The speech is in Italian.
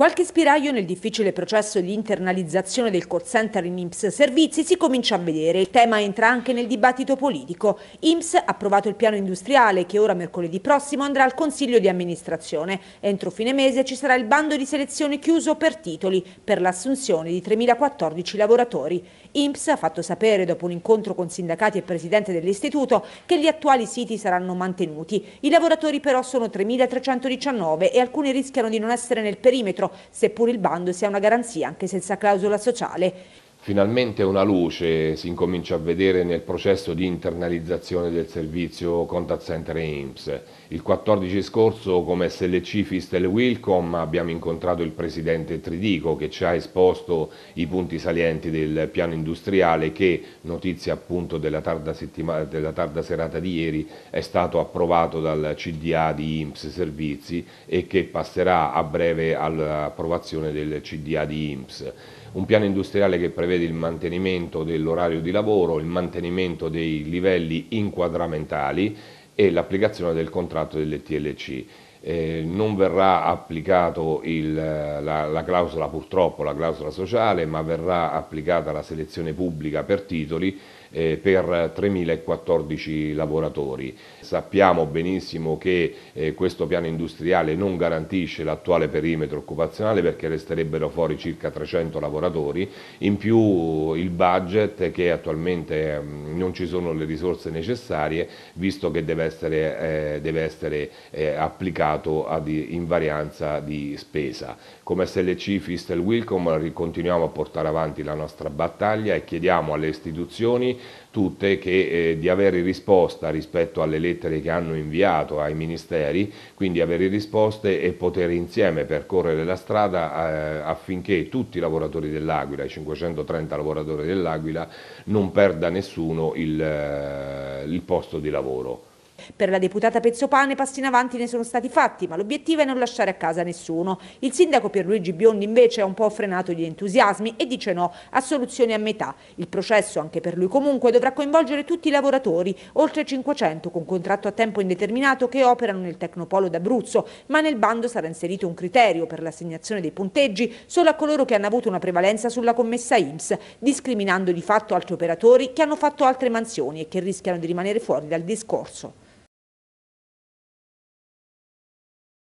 Qualche spiraglio nel difficile processo di internalizzazione del call center in IMSS Servizi si comincia a vedere. Il tema entra anche nel dibattito politico. IMSS ha approvato il piano industriale che ora mercoledì prossimo andrà al Consiglio di amministrazione. Entro fine mese ci sarà il bando di selezione chiuso per titoli per l'assunzione di 3.014 lavoratori. IMSS ha fatto sapere dopo un incontro con sindacati e presidente dell'istituto che gli attuali siti saranno mantenuti. I lavoratori però sono 3.319 e alcuni rischiano di non essere nel perimetro seppur il bando sia una garanzia anche senza clausola sociale Finalmente una luce si incomincia a vedere nel processo di internalizzazione del servizio Contact Center e IMSS. Il 14 scorso come SLC Fistel Wilcom abbiamo incontrato il presidente Tridico che ci ha esposto i punti salienti del piano industriale che, notizia appunto della tarda, della tarda serata di ieri, è stato approvato dal CDA di IMSS Servizi e che passerà a breve all'approvazione del CDA di IMSS. Un piano industriale che prevede prevede il mantenimento dell'orario di lavoro, il mantenimento dei livelli inquadramentali e l'applicazione del contratto delle TLC eh, non verrà applicata la, la clausola purtroppo, la clausola sociale, ma verrà applicata la selezione pubblica per titoli eh, per 3.014 lavoratori. Sappiamo benissimo che eh, questo piano industriale non garantisce l'attuale perimetro occupazionale perché resterebbero fuori circa 300 lavoratori, in più il budget che attualmente eh, non ci sono le risorse necessarie visto che deve essere, eh, deve essere eh, applicato mercato ad invarianza di spesa. Come SLC Fistel Wilcom continuiamo a portare avanti la nostra battaglia e chiediamo alle istituzioni tutte che, eh, di avere risposta rispetto alle lettere che hanno inviato ai ministeri, quindi avere risposte e poter insieme percorrere la strada eh, affinché tutti i lavoratori dell'Aquila, i 530 lavoratori dell'Aquila, non perda nessuno il, eh, il posto di lavoro. Per la deputata Pezzopane passi in avanti ne sono stati fatti, ma l'obiettivo è non lasciare a casa nessuno. Il sindaco Pierluigi Biondi invece ha un po' frenato gli entusiasmi e dice no a soluzioni a metà. Il processo, anche per lui comunque, dovrà coinvolgere tutti i lavoratori, oltre 500 con contratto a tempo indeterminato che operano nel Tecnopolo d'Abruzzo, ma nel bando sarà inserito un criterio per l'assegnazione dei punteggi solo a coloro che hanno avuto una prevalenza sulla commessa IMSS, discriminando di fatto altri operatori che hanno fatto altre mansioni e che rischiano di rimanere fuori dal discorso.